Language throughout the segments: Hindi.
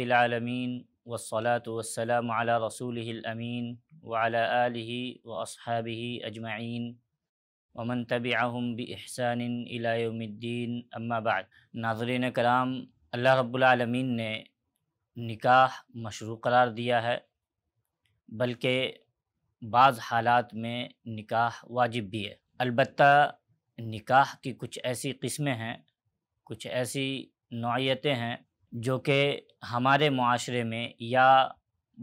रबालमीन वसलात वसलम अला रसूल अमीन वाला आलि व असहाबि अजमाइन वमन तबाहम बहसान इलाउमद्दीन अम्माबाद नाजरन कराम अल्लाह रब्लमीन ने निकाह मशरू करार दिया है बल्कि बाज़ हालात में निकाह वाजिब भी है अलबत् निकाह की कुछ ऐसी किस्में हैं कुछ ऐसी नौीयतें हैं जो कि हमारे माशरे में या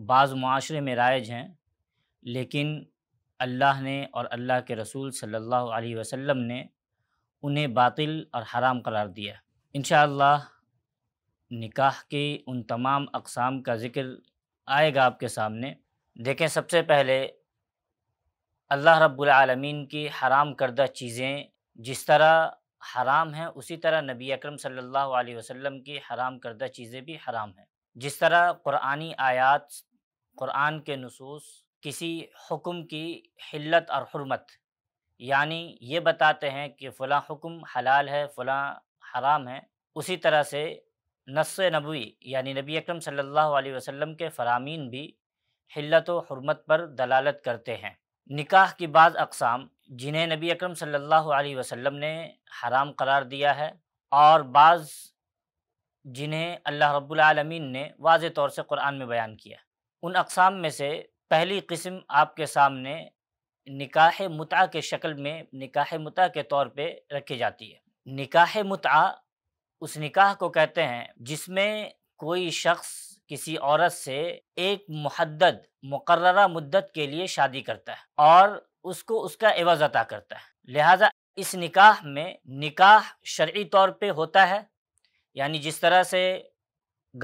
बाज़ माशरे में राइज हैं लेकिन अल्लाह ने और अल्लाह के रसूल सल्लल्लाहु अलैहि वसल्लम ने उन्हें बातिल और हराम करार दिया इन निकाह की उन तमाम अकसाम का ज़िक्र आएगा आपके सामने देखें सबसे पहले अल्लाह रब्बुल रबालमीन की हराम करदा चीज़ें जिस तरह हराम हैं उसी तरह नबी अकरम सल्लल्लाहु अलैहि वसल्लम की हराम करदा चीज़ें भी हराम हैं जिस तरह क़ुरानी आयात क़ुरान के नसूस किसी हुक्म की हिल्लत और हरमत यानी ये बताते हैं कि फ़लाँ हुक्म हलाल है फ़लाँ हराम है उसी तरह से नस नबी यानी नबी अकरम सल्लल्लाहु अलैहि वसल्लम के फ़रामीन भी हिल्लत व हरमत पर दलालत करते हैं निकाह की बाद अकसाम जिन्हें नबी अकरम सल्लल्लाहु अलैहि वसल्लम ने हराम करार दिया है और बाज़ जिन्हें अल्लाह रब्बुल आलमीन ने वाज तौर से कुरान में बयान किया उन अकसाम में से पहली किस्म आपके सामने निकाह मुता के शक्ल में निकाह मुता के तौर पे रखी जाती है निकाह मुता उस निकाह को कहते हैं जिसमें कोई शख्स किसी औरत से एक महदद मुकर्रा मुद्दत के लिए शादी करता है और उसको उसका एवज अता करता है लिहाजा इस निकाह में निकाह शर्य तौर पे होता है यानी जिस तरह से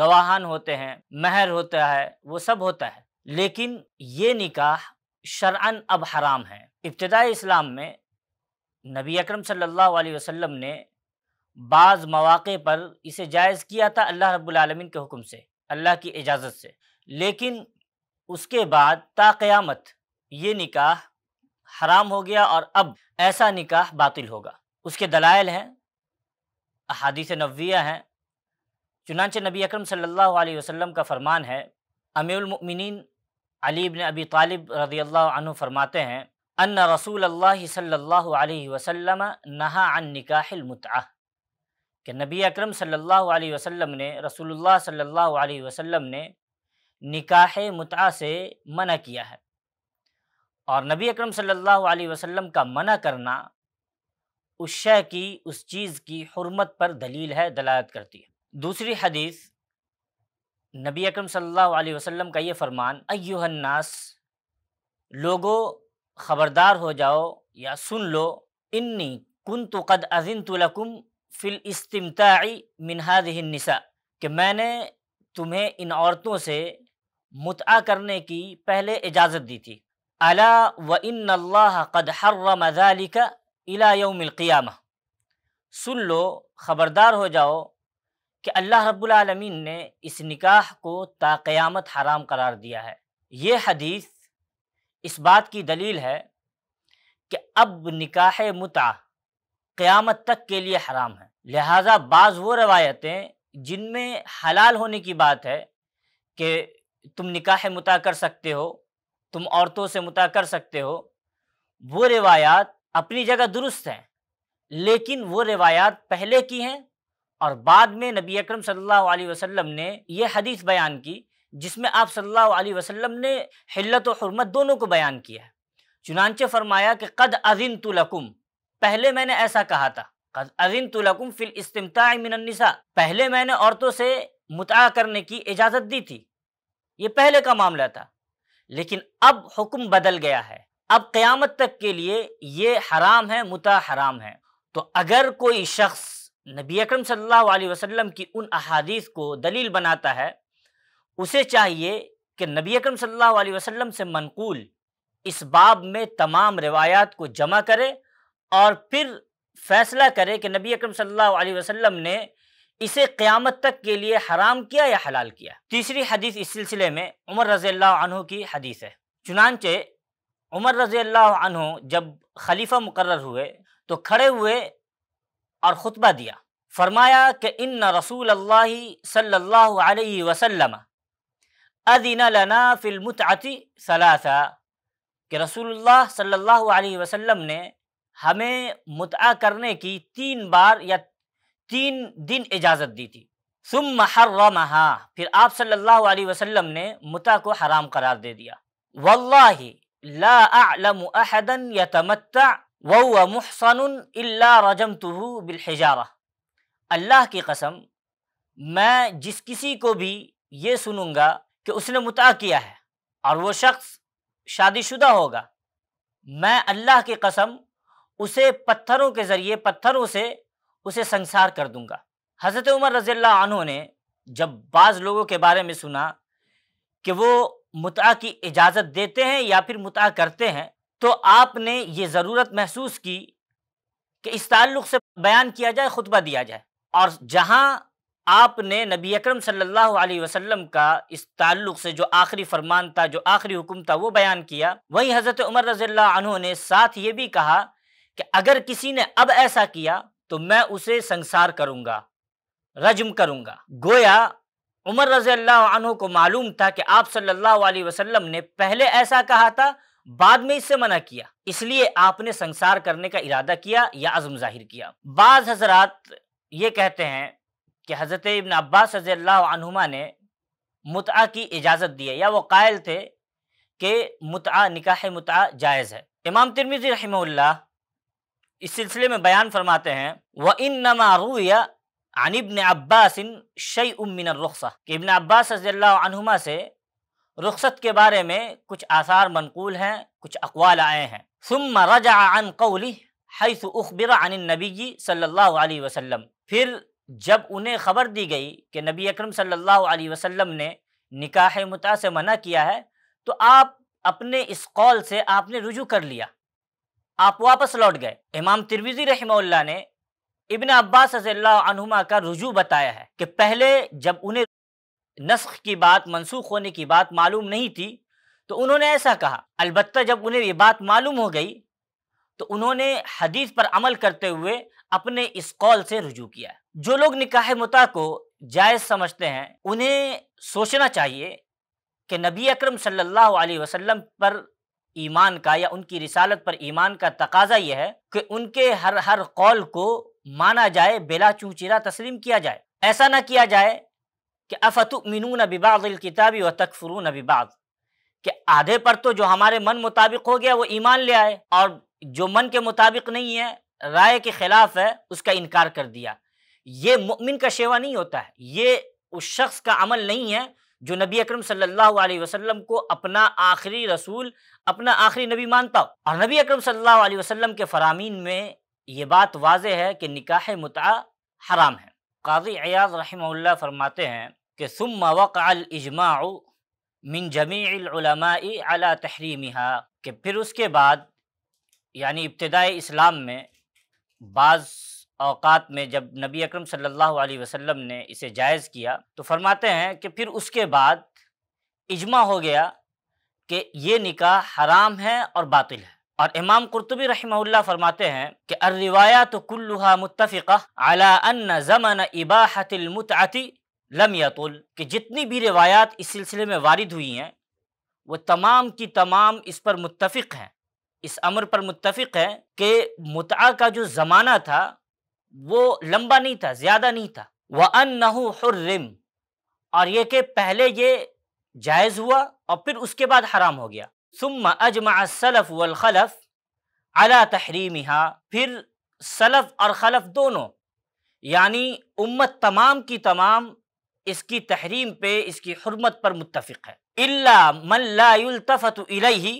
गवाहान होते हैं महर होता है वो सब होता है लेकिन ये निकाह शरअन अब हराम है इब्तदा इस्लाम में नबी अकरम सल्लल्लाहु अलैहि वसल्लम ने बाज़ मौाक़े पर इसे जायज़ किया था अल्लाह रब्बुल रबालमीन के हुक्म से अल्लाह की इजाज़त से लेकिन उसके बाद ताक़यामत ये निकाह हराम हो गया और अब ऐसा निकाह बातिल होगा उसके दलाइल हैं अहादीस नबिया हैं चुनाच नबी अकरम सल्लल्लाहु अलैहि वसल्लम का फ़रमान है अमीरमिन अली ने अबी तालिब रदी अल्लाह फरमाते हैं अन रसूल अल्लाह सल्लल्लाहु अलैहि वसल्लम नहा अन निकाहिल मुतआ कि नबी अकरम सल्लल्लाहु अलैहि वसल्लम ने रसूलुल्लाह सल्लल्लाहु अलैहि वसल्लम ने निकाह मुता से मना किया है और नबी अकरम सल्लल्लाहु अलैहि वसल्लम का मना करना उस शय की उस चीज़ की हरमत पर दलील है दलालत करती है दूसरी हदीस नबी अकरम सल्लल्लाहु अलैहि वसल्लम का ये फरमान अयुहन्नास लोगो ख़बरदार हो जाओ या सुन लो इन्नी कुन तो कद अजिन तुलकुम फिल इस्तिमताई मिनहाद निसा कि मैंने तुम्हें इन औरतों से मुतआ करने की पहले इजाज़त दी थी अला व इन अल्लाह कद हर्रमजालिका इलायमिलक़ियाम सुन लो ख़बरदार हो जाओ कि अल्लाह रब्लमीन ने इस निकाह को ताक़यामत हराम करार दिया है ये हदीस इस बात की दलील है कि अब निकाह मुता क़्यामत तक के लिए हराम है लिहाजा बाज़ वो रवायतें जिनमें हलाल होने की बात है कि तुम निकाह मुता कर सकते हो तुम औरतों से मुता कर सकते हो वो रिवायात अपनी जगह दुरुस्त हैं लेकिन वो रिवायात पहले की हैं और बाद में नबी अकरम सल्लल्लाहु अलैहि वसल्लम ने यह हदीस बयान की जिसमें आप सल्लल्लाहु अलैहि वसल्लम ने हिल्लत और हरमत दोनों को बयान किया है चुनानचे फरमाया कि कद अजिन तुलकुम पहले मैंने ऐसा कहा था अजिन तुलकुम फिल इस्तिमता मिनसा पहले मैंने औरतों से मुता करने की इजाज़त दी थी ये पहले का मामला था लेकिन अब हुक्म बदल गया है अब क़्यामत तक के लिए ये हराम है मुता हराम है तो अगर कोई शख्स नबी अकरम सल्लल्लाहु अलैहि वसल्लम की उन अहादीस को दलील बनाता है उसे चाहिए कि नबी अकरम सल्लल्लाहु अलैहि वसल्लम से मनकूल इस बाब में तमाम रिवायात को जमा करे और फिर फैसला करे कि नबी अकरम सल्लल्लाहु अलैहि वसल्लम ने इसे क़्यामत तक के लिए हराम किया या हलाल किया तीसरी हदीस इस सिलसिले में उमर रज़ी अनहु की हदीस है चुनानचे उमर रज़ी अनहु जब खलीफा मुकर हुए तो खड़े हुए और ख़ुतबा दिया फरमाया कि इन रसूल अल्लाह सल्लल्लाहु अलैहि वसल्लम अदिन लना फिलमतअति सलासा कि रसूलुल्लाह सल्लल्लाहु अलैहि वसल्लम ने हमें मुता करने की तीन बार या तीन दिन इजाज़त दी थी सुम महर फिर आप सल्लल्लाहु अलैहि वसल्लम ने मुता को हराम करार दे दिया वल्लाहि ला अ'लम अहदन यतमत्ता अल्लाह की कसम मैं जिस किसी को भी ये सुनूंगा कि उसने मुता किया है और वो शख्स शादीशुदा होगा मैं अल्लाह की कसम उसे पत्थरों के ज़रिए पत्थरों से उसे संसार कर दूंगा हज़रत उमर रजील्ला आनों ने जब बाज़ लोगों के बारे में सुना कि वो मुता की इजाज़त देते हैं या फिर मुता करते हैं तो आपने ये ज़रूरत महसूस की कि इस ताल्लुक़ से बयान किया जाए खुतबा दिया जाए और जहां आपने नबी अकरम सल्लल्लाहु अलैहि वसल्लम का इस ताल्लुक़ से जो आखिरी फरमान था जो आखिरी हुक्म था वो बयान किया वहीं हज़रत उमर रजील्ला ने साथ ये भी कहा कि अगर किसी ने अब ऐसा किया तो मैं उसे संसार करूंगा रजम करूंगा गोया उमर रजी अल्लाह को मालूम था कि आप सल्लल्लाहु अलैहि वसल्लम ने पहले ऐसा कहा था बाद में इससे मना किया इसलिए आपने संसार करने का इरादा किया या आजम जाहिर किया बाज हजरात ये कहते हैं कि हज़रत इबन अब्बास रजी अल्लाह ने मुता की इजाज़त दी या वो कायल थे कि मुतआ निकाह मुता जायज़ है इमाम तिरमिज़ी रहमल्ला इस सिलसिले में बयान फरमाते हैं व इन नमा रूया अनिबन अब्बास इन शई उमिन रुखसा कि इबन अब्बास रज़ील्लामा से रुखसत के बारे में कुछ आसार मनकूल हैं कुछ अकवाल आए हैं सुम रजा अन कौली हैस उखबिर अन नबी सल्ला वसलम फिर जब उन्हें ख़बर दी गई कि नबी अकरम सल्ला वसलम ने निकाह मुता से मना किया है तो आप अपने इस कौल से आपने रुजू कर लिया आप वापस लौट गए इमाम तिरविजी रहमल्ला ने इबन अब्बास अनुमा का रुजू बताया है कि पहले जब उन्हें नस्ख की बात मनसूख होने की बात मालूम नहीं थी तो उन्होंने ऐसा कहा अलबत् जब उन्हें ये बात मालूम हो गई तो उन्होंने हदीस पर अमल करते हुए अपने इस कौल से रुजू किया जो लोग निकाह मुता को जायज़ समझते हैं उन्हें सोचना चाहिए कि नबी अक्रम सल्ला अलैहि पर ईमान का या उनकी रिसालत पर ईमान का तकाजा यह है कि उनके हर हर कौल को माना जाए बिला चूचिरा तस्लीम किया जाए ऐसा ना किया जाए कि अफतु मिनून अबिबादिल किताबी व तकफरू अबिबाद कि आधे पर तो जो हमारे मन मुताबिक हो गया वो ईमान ले आए और जो मन के मुताबिक नहीं है राय के खिलाफ है उसका इनकार कर दिया ये मुमिन का शेवा नहीं होता है ये उस शख्स का अमल नहीं है जो नबी अकरम सल्लल्लाहु अलैहि वसल्लम को अपना आखिरी रसूल अपना आखिरी नबी मानता हो और नबी अकरम सल्लल्लाहु अलैहि वसल्लम के फरामीन में ये बात वाज है कि निकाह मुता हराम है काजी अयाज रही फरमाते हैं कि सुम वक़ालजमा मिन जमीलमाई अला तहरीमिहा कि फिर उसके बाद यानी इब्तदाई इस्लाम में बाज़ अवकात में जब नबी अकरम सल्लल्लाहु अलैहि वसल्लम ने इसे जायज़ किया तो फरमाते हैं कि फिर उसके बाद इजमा हो गया कि ये निकाह हराम है और बातिल है और इमाम कुरतबी रहमहुल्ला फरमाते हैं कि अर्रिवाया तो कुल्लुहा मुतफ़ा अला अन ज़मन लम यतुल कि जितनी भी रिवायात इस सिलसिले में वारिद हुई हैं वो तमाम की तमाम इस पर मुतफ़ हैं इस अमर पर मुतफ़ है कि मुता का जो ज़माना था वो लंबा नहीं था ज्यादा नहीं था वह अनहू हुर्रिम और ये के पहले ये जायज़ हुआ और फिर उसके बाद हराम हो गया सुम अजमा सलफ़ वलखलफ़ अला तहरीमिहा फिर सलफ़ और खलफ दोनों यानी उम्मत तमाम की तमाम इसकी तहरीम पे इसकी हरमत पर मुतफ़ है इल्ला मन लातफ़त इलही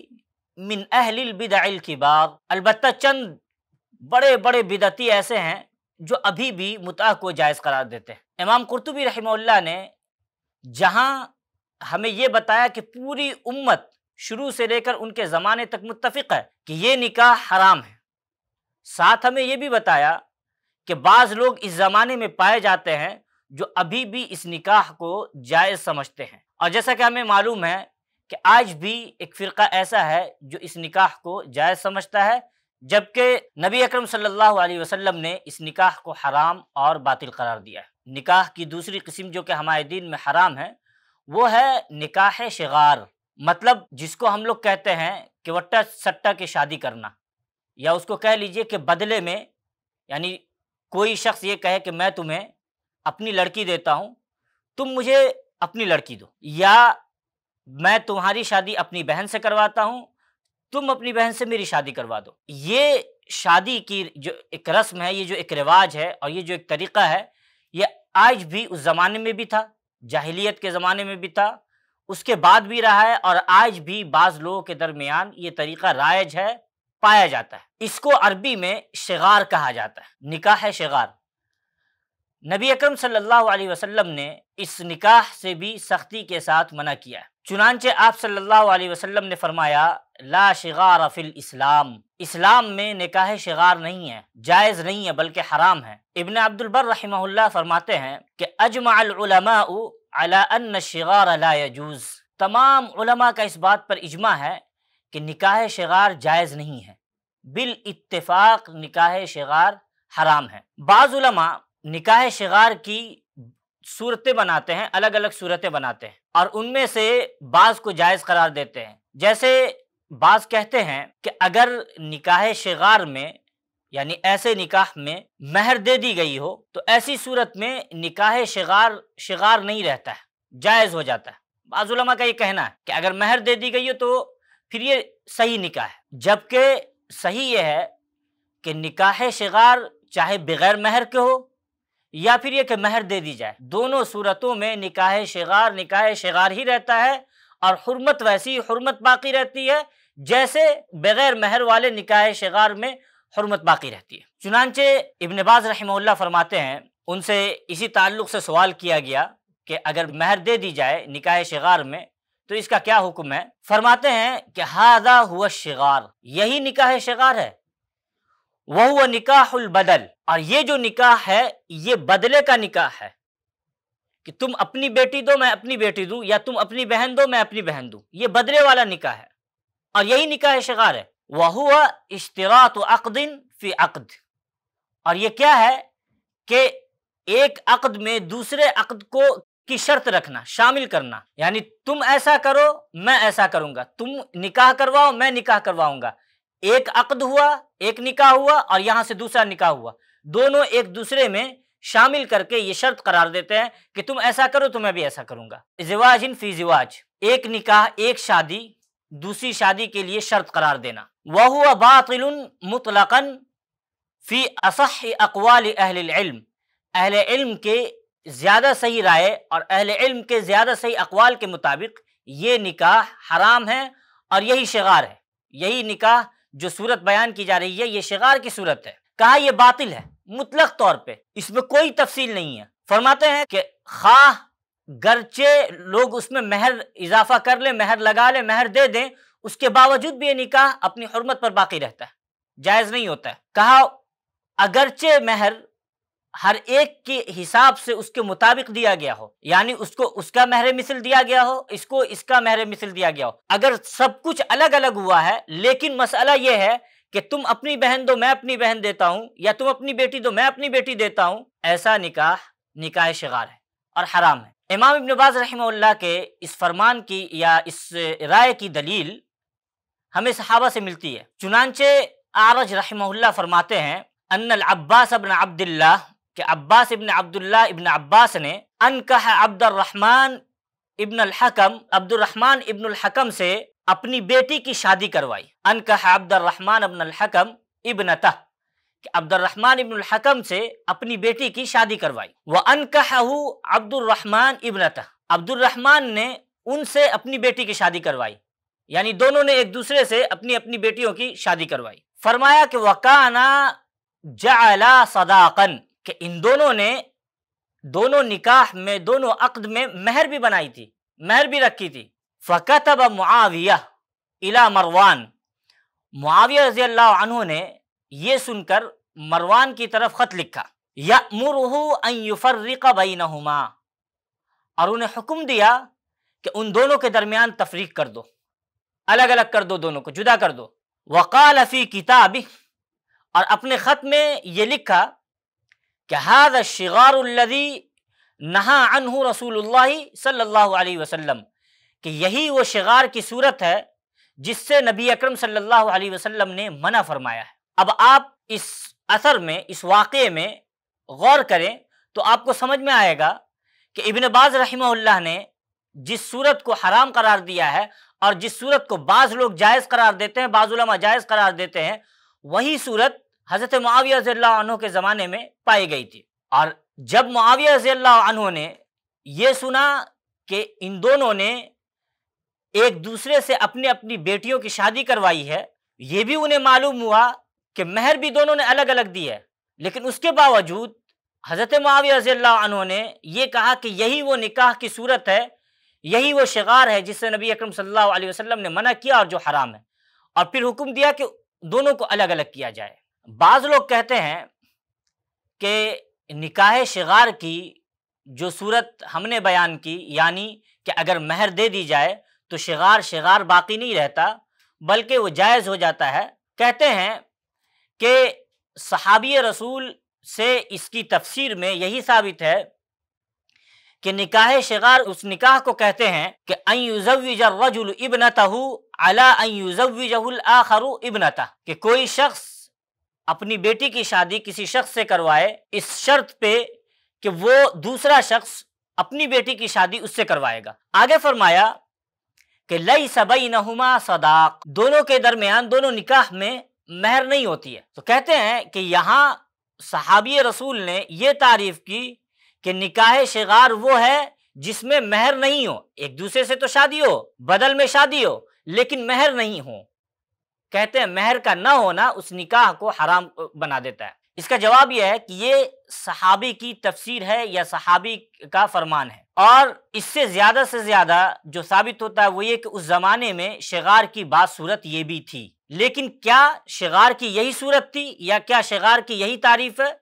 मिन अहलिल बिदाइल की बाब अलबत् चंद बड़े बड़े बिदती ऐसे हैं जो अभी भी मुताह को जायज़ करार देते हैं इमाम कुरतुबी रहमल्ला ने जहाँ हमें यह बताया कि पूरी उम्मत शुरू से लेकर उनके ज़माने तक मुतफ़ है कि ये निकाह हराम है साथ हमें यह भी बताया कि बाज़ लोग इस ज़माने में पाए जाते हैं जो अभी भी इस निकाह को जायज़ समझते हैं और जैसा कि हमें मालूम है कि आज भी एक फ़िरका ऐसा है जो इस निकाह को जायज़ समझता है जबकि नबी अकरम सल्लल्लाहु अलैहि वसल्लम ने इस निकाह को हराम और बातिल करार दिया है निकाह की दूसरी किस्म जो कि हमारे दीन में हराम है वो है निकाह शिगार मतलब जिसको हम लोग कहते हैं कि वट्टा सट्टा की शादी करना या उसको कह लीजिए कि बदले में यानी कोई शख्स ये कहे कि मैं तुम्हें अपनी लड़की देता हूँ तुम मुझे अपनी लड़की दो या मैं तुम्हारी शादी अपनी बहन से करवाता हूँ तुम अपनी बहन से मेरी शादी करवा दो ये शादी की जो एक रस्म है ये जो एक रिवाज है और ये जो एक तरीका है ये आज भी उस ज़माने में भी था जाहिलियत के ज़माने में भी था उसके बाद भी रहा है और आज भी बाज़ लोगों के दरमियान ये तरीका रायज है पाया जाता है इसको अरबी में शिगार कहा जाता है निकाह है शिगार नबी अकरम सल्लल्लाहु अलैहि वसल्लम ने इस निकाह से भी सख्ती के साथ मना किया है चुनानचे आप सल्लल्लाहु अलैहि वसल्लम ने फरमाया ला शिगार फिल इस्लाम इस्लाम में निकाह शिगार नहीं है जायज़ नहीं है बल्कि हराम है इबन अब्दुलबर रही फरमाते हैं कि अजमा शिगार यजूज तमाम उलमा का इस बात पर इजमा है कि निकाह शिगार जायज़ नहीं है बिल इत्तेफाक निकाह शिगार हराम है बाज़ उलमा निकाह शिगार की सूरतें बनाते हैं अलग अलग सूरतें बनाते हैं और उनमें से बाज को जायज़ करार देते हैं जैसे बाज कहते हैं कि अगर निकाह शिगार में यानी ऐसे निकाह में महर दे दी गई हो तो ऐसी सूरत में निकाह शिगार शिगार नहीं रहता है जायज़ हो जाता है बाजुलमा का ये कहना है कि अगर महर दे दी गई हो तो फिर ये सही निकाह है जबकि सही यह है कि निकाह शिगार चाहे बगैर महर के हो या फिर एक महर दे दी जाए दोनों सूरतों में निकाह शिगार निकाह शगार ही रहता है और हरमत वैसी हरमत बाकी रहती है जैसे बगैर महर वाले निकाह शगार में हरमत बाकी रहती है चुनानचे इबन बाज फरमाते हैं उनसे इसी ताल्लुक से सवाल किया गया कि अगर महर दे दी जाए निकाह शगार में तो इसका क्या हुक्म है फरमाते हैं कि हादा हुआ शिगार यही निकाह शिगार है वह हुआ निकाह बदल और ये जो निकाह है ये बदले का निकाह है कि तुम अपनी बेटी दो मैं अपनी बेटी दूं या तुम अपनी बहन दो मैं अपनी बहन दूं ये बदले वाला निकाह है और यही निकाह शिकार है वह हुआ इश्तरात अकदिन फी अकद और ये क्या है कि एक अकद में दूसरे अकद को की शर्त रखना शामिल करना यानी तुम ऐसा करो मैं ऐसा करूंगा तुम निकाह करवाओ मैं निकाह करवाऊंगा एक अकद हुआ एक निकाह हुआ और यहां से दूसरा निकाह हुआ दोनों एक दूसरे में शामिल करके ये शर्त करार देते हैं कि तुम ऐसा करो तो मैं भी ऐसा करूंगा जिवाज इन फी जिवाज एक निकाह एक शादी दूसरी शादी के लिए शर्त करार देना वह हुआ बातिल मुतलकन फी असह अकवाल अहल इल्म अहल इल्म के ज़्यादा सही राय और अहल इल्म के ज़्यादा सही अकवाल के मुताबिक ये निकाह हराम है और यही शिगार है यही निकाह जो सूरत बयान की जा रही है ये शिकार की सूरत है कहा यह बातिल है मुतलक तौर पर इसमें कोई तफसील नहीं है फरमाते हैं कि खा गरचे लोग उसमें महर इजाफा कर ले महर लगा ले महर दे दें उसके बावजूद भी ये निकाह अपनी हरमत पर बाकी रहता है जायज़ नहीं होता है कहा अगरचे महर हर एक के हिसाब से उसके मुताबिक दिया गया हो यानी उसको उसका महर मिसल दिया गया हो इसको इसका महर मिसल दिया गया हो अगर सब कुछ अलग अलग हुआ है लेकिन मसला यह है कि तुम अपनी बहन दो मैं अपनी बहन देता हूँ या तुम अपनी बेटी दो मैं अपनी बेटी देता हूँ ऐसा निकाह निकाह शिगार है और हराम है इमाम इबन बाज रहमल्ला के इस फरमान की या इस राय की दलील हमें सहाबा से मिलती है चुनानचे आरज रहमल्ला फरमाते हैं अन्नल अब्बास अबन अब्दुल्ला कि अब्बास इबन अब्दुल्ला इबन अब्बास ने अनकह अब्दुलरहमान इबन हकम अब्दुलरहमान इबन हकम से अपनी बेटी की शादी करवाई अनकह अब्दुलरहमान इबन हकम इबनता कि अब्दुलरहमान इबन हकम से अपनी बेटी की शादी करवाई वह अनकहू अब्दुलरहमान इबनता अब्दुलरहमान ने उनसे अपनी बेटी की शादी करवाई यानी दोनों ने एक दूसरे से अपनी अपनी बेटियों की शादी करवाई फरमाया कि वकाना जाला सदाकन कि इन दोनों ने दोनों निकाह में दोनों अक्द में महर भी बनाई थी महर भी रखी थी फ़कत अब मुआविया इला मरवान मुआविया रजी अल्लाह ने यह सुनकर मरवान की तरफ ख़त लिखा या यमरफ़र्रिका बैनहुमा और उन्हें हुक्म दिया कि उन दोनों के दरमियान तफरीक कर दो अलग अलग कर दो दोनों को जुदा कर दो वकाल फ़ी किताब और अपने ख़त में ये लिखा हाद शिगारदी नहा अनहू रसूल सल्लल्लाहु अलैहि वसल्लम कि यही वो शिगार की सूरत है जिससे नबी अकरम सल्लल्लाहु अलैहि वसल्लम ने मना फरमाया है अब आप इस असर में इस वाक़े में गौर करें तो आपको समझ में आएगा कि इबन बाज रहमल्ला ने जिस सूरत को हराम करार दिया है और जिस सूरत को बाज़ लोग जायज़ करार देते हैं बाज़ुलमा जायज़ करार देते हैं वही सूरत हज़रत मुआविया रज़ी के ज़माने में पाई गई थी और जब माविया रज़ी ने यह सुना कि इन दोनों ने एक दूसरे से अपने अपनी बेटियों की शादी करवाई है ये भी उन्हें मालूम हुआ कि महर भी दोनों ने अलग अलग दी है लेकिन उसके बावजूद हज़रत मुआविया रज़ी ने यह कहा कि यही वो निकाह की सूरत है यही वो शिकार है जिससे नबी अक्रम सल्लल्लाहु अलैहि ने मना किया और जो हराम है और फिर हुक्म दिया कि दोनों को अलग अलग किया जाए बाज लोग कहते हैं कि निकाह शिगार की जो सूरत हमने बयान की यानी कि अगर महर दे दी जाए तो शिगार शिगार बाकी नहीं रहता बल्कि वो जायज़ हो जाता है कहते हैं कि सहाबी रसूल से इसकी तफसीर में यही साबित है कि निकाह शिगार उस निकाह को कहते हैं कि अयुजविजर रजुल इबनतहू अला आखरु इबनता कि कोई शख्स अपनी बेटी की शादी किसी शख्स से करवाए इस शर्त पे कि वो दूसरा शख्स अपनी बेटी की शादी उससे करवाएगा आगे फरमाया कि लई सबई नहुमा सदाक दोनों के दरमियान दोनों निकाह में मेहर नहीं होती है तो कहते हैं कि यहां सहाबी रसूल ने यह तारीफ की कि निकाह शिगार वो है जिसमें मेहर नहीं हो एक दूसरे से तो शादी हो बदल में शादी हो लेकिन मेहर नहीं हो कहते हैं मेहर का ना होना उस निकाह को हराम बना देता है इसका जवाब यह है कि ये सहाबी की तफसीर है या सहाबी का फरमान है और इससे ज्यादा से ज्यादा जो साबित होता है वो ये कि उस जमाने में शिगार की बात सूरत ये भी थी लेकिन क्या शिगार की यही सूरत थी या क्या शिगार की यही तारीफ है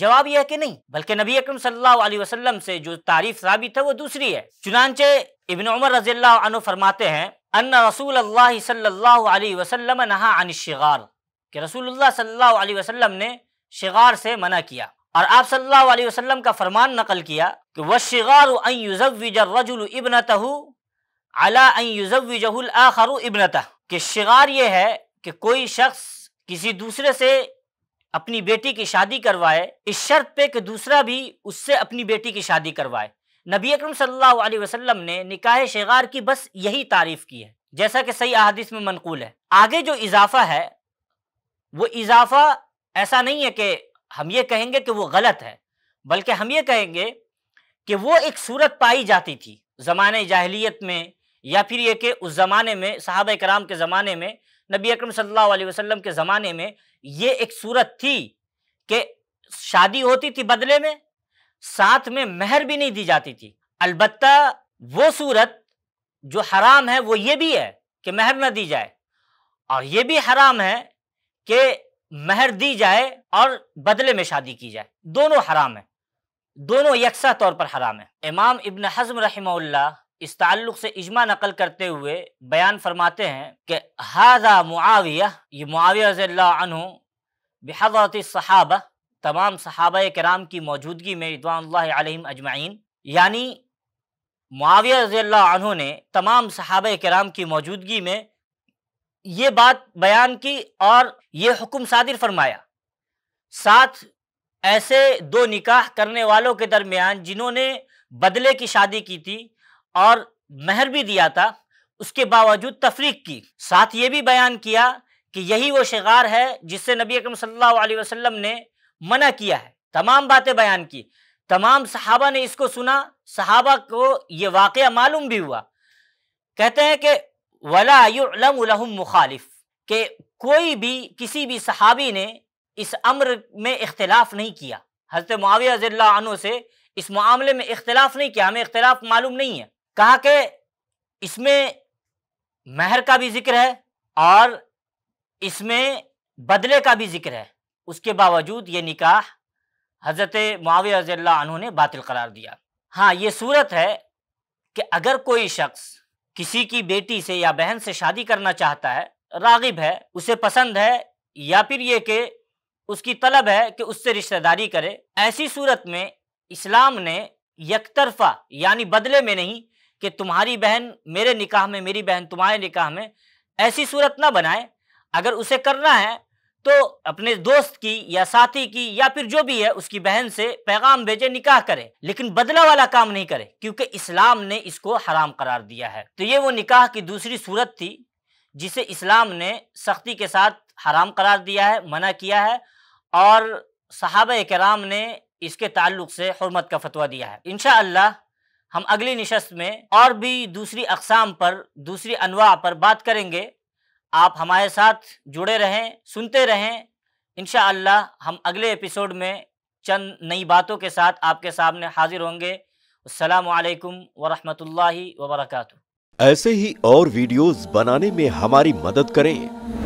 जवाब यह है कि नहीं बल्कि नबी अकरम सल्लल्लाहु अलैहि वसल्लम से जो तारीफ साबित है वो दूसरी है चुनानचे इबन उमर रजील्ला फरमाते हैं अन्ना रसूल अल्लाह अलैहि वसल्लम नहा अन शिगार कि रसूलुल्लाह सल्लल्लाहु अलैहि वसल्लम ने शिगार से मना किया और आप सल्लल्लाहु अलैहि वसल्लम का फरमान नकल किया कि वह शिगार रजुल इबन तहु अला युजवजहुल आखरु इबन तह शिगार ये है कि कोई शख्स किसी दूसरे से अपनी बेटी की शादी करवाए इस शर्त पे कि दूसरा भी उससे अपनी बेटी की शादी करवाए नबी अक्रम सल्लाम ने निकाह शगार की बस यही तारीफ की है जैसा कि सही अहदिस में मनकूल है आगे जो इजाफा है वो इजाफा ऐसा नहीं है कि हम ये कहेंगे कि वो गलत है बल्कि हम ये कहेंगे कि वो एक सूरत पाई जाती थी ज़माने जाहलीत में या फिर ये कि उस ज़माने में साहब कराम के ज़माने में नबी अकरम सल्लल्लाहु अलैहि वसल्लम के ज़माने में ये एक सूरत थी कि शादी होती थी बदले में साथ में मेहर भी नहीं दी जाती थी अलबत् वो सूरत जो हराम है वो ये भी है कि मेहर ना दी जाए और ये भी हराम है कि मेहर दी जाए और बदले में शादी की जाए दोनों हराम है दोनों यकसा तौर पर हराम है इमाम इबन हजम रहमल्ला इस ताल्लुक से इजमा नकल करते हुए बयान फरमाते हैं कि हाजा मुआविया ये मुआविया बेहद सहाबा तमाम सहाब कराम की मौजूदगी में रिदवान अजमाइन यानी मुआविया रज़ी ने तमाम सहाब कराम की मौजूदगी में ये बात बयान की और ये हुक्म सादिर फरमाया साथ ऐसे दो निकाह करने वालों के दरमियान जिन्होंने बदले की शादी की थी और महर भी दिया था उसके बावजूद तफरीक की साथ ये भी बयान किया कि यही वो शिगार है जिससे नबी अकरम सल्लल्लाहु अलैहि वसल्लम ने मना किया है तमाम बातें बयान की तमाम सहाबा ने इसको सुना सहाबा को ये वाक़ मालूम भी हुआ कहते हैं कि वलाम मुखालिफ के कोई भी किसी भी सहाबी ने इस अम्र में इख्तलाफ नहीं किया हजरत मावियाज़ल्लानो से इस मामले में इख्तलाफ नहीं किया हमें इख्तलाफ मालूम नहीं है कहा कि इसमें महर का भी जिक्र है और इसमें बदले का भी जिक्र है उसके बावजूद ये निकाह हज़रत मावी रजील्ला ने बातिल करार दिया हाँ ये सूरत है कि अगर कोई शख्स किसी की बेटी से या बहन से शादी करना चाहता है रागिब है उसे पसंद है या फिर ये कि उसकी तलब है कि उससे रिश्तेदारी करे ऐसी सूरत में इस्लाम ने यकतरफा यानी बदले में नहीं कि तुम्हारी बहन मेरे निकाह में मेरी बहन तुम्हारे निकाह में ऐसी सूरत ना बनाए अगर उसे करना है तो अपने दोस्त की या साथी की या फिर जो भी है उसकी बहन से पैगाम भेजे निकाह करे लेकिन बदला वाला काम नहीं करे क्योंकि इस्लाम ने इसको हराम करार दिया है तो ये वो निकाह की दूसरी सूरत थी जिसे इस्लाम ने सख्ती के साथ हराम करार दिया है मना किया है और साहब कराम ने इसके ताल्लुक से हरमत का फतवा दिया है इन हम अगली नशस्त में और भी दूसरी अकसाम पर दूसरी अनवा पर बात करेंगे आप हमारे साथ जुड़े रहें सुनते रहें इन हम अगले एपिसोड में चंद नई बातों के साथ आपके सामने हाजिर होंगे असलकम वरहमल वबरक ऐसे ही और वीडियोस बनाने में हमारी मदद करें